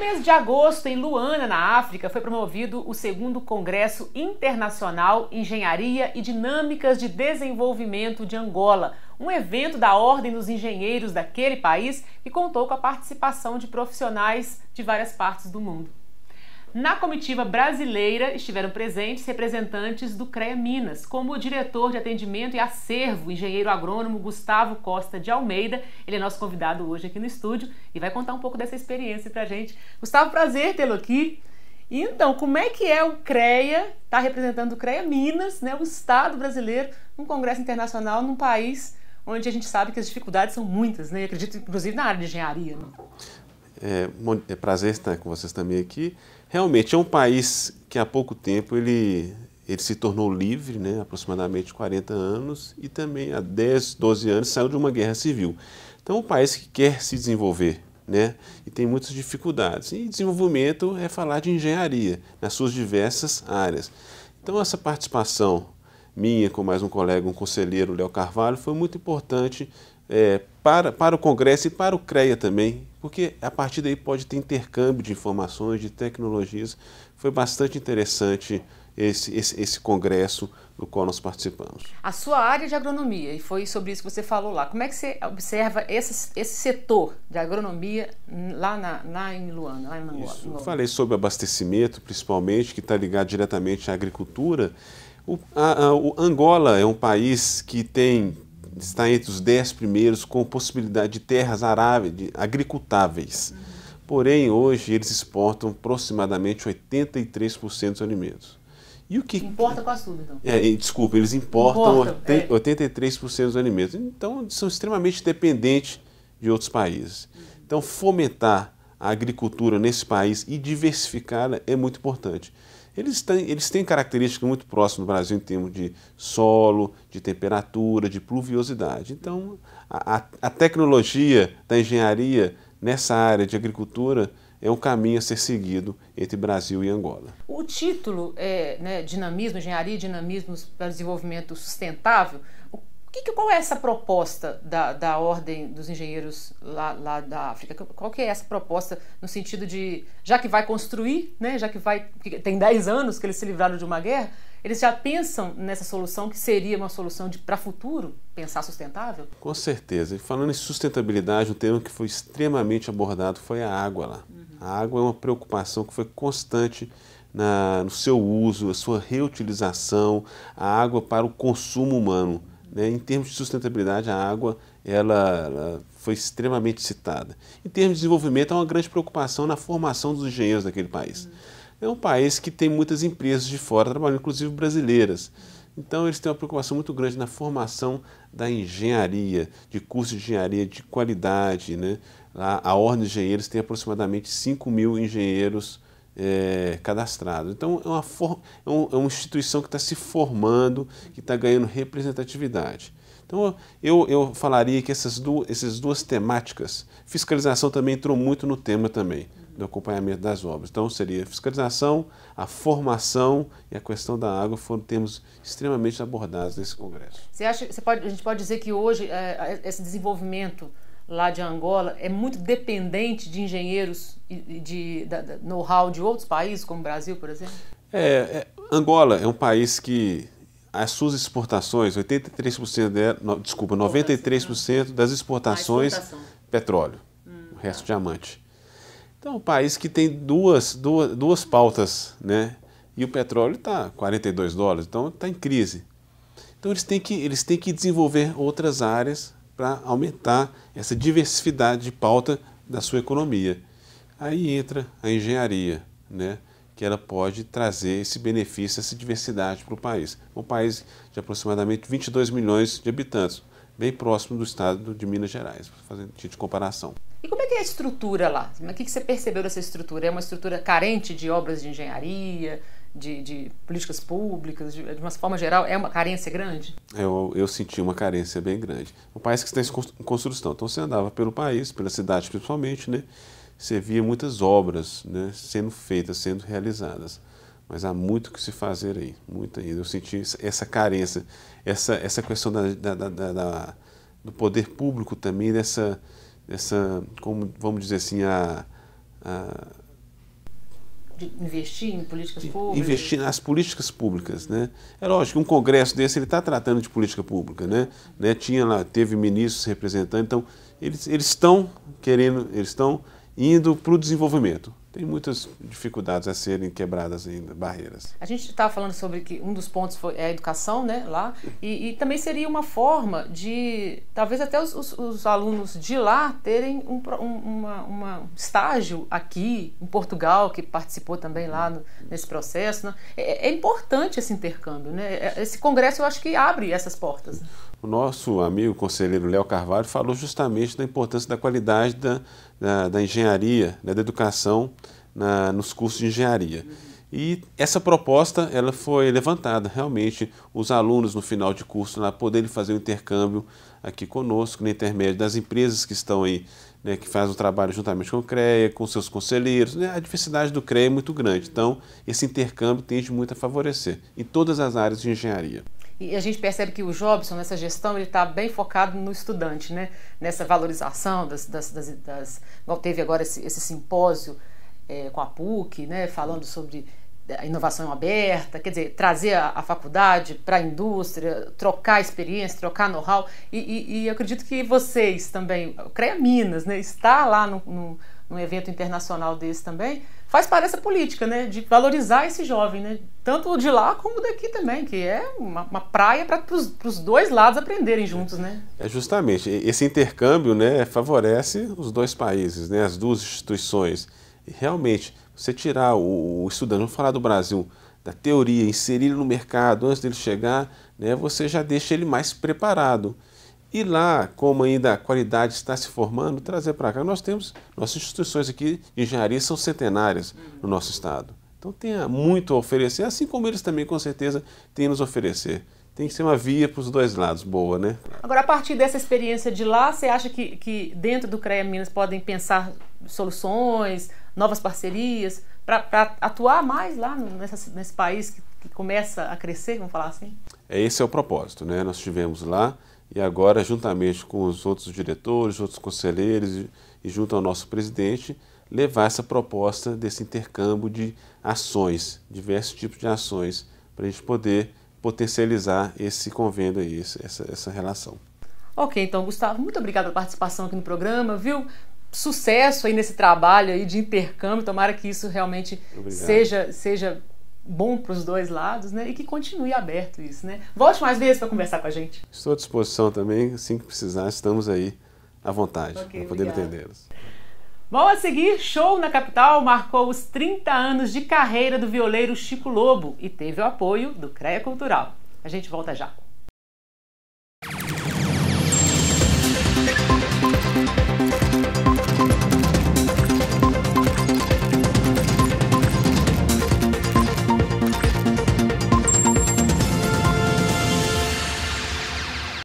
mês de agosto, em Luana, na África, foi promovido o segundo Congresso Internacional Engenharia e Dinâmicas de Desenvolvimento de Angola, um evento da Ordem dos Engenheiros daquele país que contou com a participação de profissionais de várias partes do mundo. Na comitiva brasileira estiveram presentes representantes do CREA Minas, como o diretor de atendimento e acervo, engenheiro agrônomo Gustavo Costa de Almeida. Ele é nosso convidado hoje aqui no estúdio e vai contar um pouco dessa experiência a gente. Gustavo, prazer tê-lo aqui. Então, como é que é o CREA, está representando o CREA Minas, né, o Estado brasileiro, num congresso internacional, num país onde a gente sabe que as dificuldades são muitas, né? acredito, inclusive, na área de engenharia. Né? É, é prazer estar com vocês também aqui. Realmente é um país que há pouco tempo ele, ele se tornou livre, né, aproximadamente 40 anos, e também há 10, 12 anos saiu de uma guerra civil. Então, é um país que quer se desenvolver né, e tem muitas dificuldades. E desenvolvimento é falar de engenharia nas suas diversas áreas. Então, essa participação minha com mais um colega, um conselheiro, Léo Carvalho, foi muito importante é, para, para o Congresso e para o CREA também, porque a partir daí pode ter intercâmbio de informações, de tecnologias. Foi bastante interessante esse, esse, esse congresso no qual nós participamos. A sua área de agronomia, e foi sobre isso que você falou lá, como é que você observa esse, esse setor de agronomia lá, na, na em Luanda, lá em Angola? Isso. Eu falei sobre abastecimento, principalmente, que está ligado diretamente à agricultura. O, a, a, o Angola é um país que tem está entre os dez primeiros com possibilidade de terras aráveis, de agricultáveis. Porém, hoje eles exportam aproximadamente 83% dos alimentos. E o que importa com açúcar, então? É, desculpa, eles importam, importam 83% é. dos alimentos. Então, são extremamente dependentes de outros países. Então, fomentar a agricultura nesse país e diversificá-la é muito importante. Eles têm, eles têm características muito próximas do Brasil em termos de solo, de temperatura, de pluviosidade. Então, a, a tecnologia da engenharia nessa área de agricultura é um caminho a ser seguido entre Brasil e Angola. O título é né, Dinamismo, Engenharia e Dinamismo para Desenvolvimento Sustentável. Que, que, qual é essa proposta da, da Ordem dos Engenheiros lá, lá, da África? Qual que é essa proposta no sentido de, já que vai construir, né, já que vai, tem 10 anos que eles se livraram de uma guerra, eles já pensam nessa solução que seria uma solução para futuro, pensar sustentável? Com certeza. E falando em sustentabilidade, um tema que foi extremamente abordado foi a água lá. Uhum. A água é uma preocupação que foi constante na, no seu uso, a sua reutilização, a água para o consumo humano. Né? Em termos de sustentabilidade, a água ela, ela, foi extremamente citada. Em termos de desenvolvimento, há uma grande preocupação na formação dos engenheiros daquele país. É um país que tem muitas empresas de fora trabalhando, inclusive brasileiras. Então, eles têm uma preocupação muito grande na formação da engenharia, de cursos de engenharia de qualidade. Né? A, a Ordem de Engenheiros tem aproximadamente 5 mil engenheiros é, cadastrado. Então, é uma, for, é, é uma instituição que está se formando, que está ganhando representatividade. Então, eu, eu falaria que essas duas, essas duas temáticas, fiscalização também entrou muito no tema também, do acompanhamento das obras. Então, seria fiscalização, a formação e a questão da água foram temas extremamente abordados nesse congresso. Você acha, você pode, a gente pode dizer que hoje é, é esse desenvolvimento lá de Angola é muito dependente de engenheiros e de, de know-how de outros países, como o Brasil, por exemplo? É, é, Angola é um país que as suas exportações, 83% no, desculpa, 93% das exportações petróleo, hum, o resto tá. diamante. Então, é um país que tem duas, duas, duas pautas, né? E o petróleo está 42 dólares, então está em crise. Então eles têm que, eles têm que desenvolver outras áreas para aumentar essa diversidade de pauta da sua economia. Aí entra a engenharia, né? que ela pode trazer esse benefício, essa diversidade para o país. Um país de aproximadamente 22 milhões de habitantes, bem próximo do estado de Minas Gerais, para fazer um tipo de comparação. E como é que é a estrutura lá? O que você percebeu dessa estrutura? É uma estrutura carente de obras de engenharia? de, de políticas públicas, de, de, uma forma geral, é uma carência grande? Eu, eu senti uma carência bem grande. Um país que está em construção. Então você andava pelo país, pela cidade principalmente, né? Você via muitas obras né? sendo feitas, sendo realizadas. Mas há muito que se fazer aí, muito ainda. Eu senti essa carência, essa, essa questão da, da, da, da do poder público também, dessa, dessa como, vamos dizer assim, a, a investir em políticas públicas? Investir nas políticas públicas, né? É lógico, um congresso desse ele está tratando de política pública, né? né? Tinha lá, teve ministros representantes, então eles, eles estão querendo, eles estão indo para o desenvolvimento tem muitas dificuldades a serem quebradas ainda, barreiras. A gente estava falando sobre que um dos pontos foi é a educação, né, lá, e, e, também seria uma forma de, talvez até os, os, os alunos de lá terem um uma, uma estágio aqui em Portugal, que participou também lá no, nesse processo. Né? É, é, importante esse intercâmbio, né? É, esse congresso eu acho que abre essas portas. Né o nosso amigo conselheiro Léo Carvalho falou justamente da importância da qualidade da, da, da engenharia, né, da educação na, nos cursos de engenharia. E essa proposta ela foi levantada, realmente, os alunos no final de curso lá poderem fazer o um intercâmbio aqui conosco, no intermédio das empresas que estão aí, né, que fazem o trabalho juntamente com o CREA, com seus conselheiros. Né, a diversidade do CREA é muito grande, então esse intercâmbio tende muito a favorecer em todas as áreas de engenharia. E a gente percebe que o Jobson, nessa gestão, ele está bem focado no estudante, né? nessa valorização das. das, das, das... teve agora esse, esse simpósio é, com a PUC, né? falando sobre a inovação aberta, quer dizer, trazer a, a faculdade para a indústria, trocar experiência, trocar know-how. E, e, e, acredito que vocês também, o CREA Minas, né? está lá num evento internacional desse também faz parte dessa política, né, de valorizar esse jovem, né, tanto de lá como daqui também, que é uma, uma praia para os dois lados aprenderem juntos, né? É justamente esse intercâmbio, né, favorece os dois países, né, as duas instituições. E realmente, você tirar o, o estudante, vamos falar do Brasil, da teoria, inserir ele no mercado antes dele chegar, né, você já deixa ele mais preparado. E lá, como ainda a qualidade está se formando, trazer para cá. Nós temos, nossas instituições aqui de engenharia são centenárias no nosso estado. Então tem muito a oferecer, assim como eles também com certeza têm nos oferecer. Tem que ser uma via para os dois lados, boa, né? Agora, a partir dessa experiência de lá, você acha que, que dentro do CREA Minas podem pensar soluções, novas parcerias, para atuar mais lá nessa, nesse país que, que começa a crescer, vamos falar assim? É, esse é o propósito, né? Nós tivemos lá, e agora, juntamente com os outros diretores, outros conselheiros e junto ao nosso presidente, levar essa proposta desse intercâmbio de ações, diversos tipos de ações, para a gente poder potencializar esse convênio aí, essa, essa relação. Ok, então, Gustavo, muito obrigado pela participação aqui no programa, viu? Sucesso aí nesse trabalho aí de intercâmbio, tomara que isso realmente obrigado. seja, seja bom para os dois lados, né? E que continue aberto isso, né? Volte mais vezes para conversar com a gente. Estou à disposição também, assim que precisar, estamos aí à vontade okay, para poder atendê-los. Bom, a seguir, Show na Capital marcou os 30 anos de carreira do violeiro Chico Lobo e teve o apoio do CREA Cultural. A gente volta já.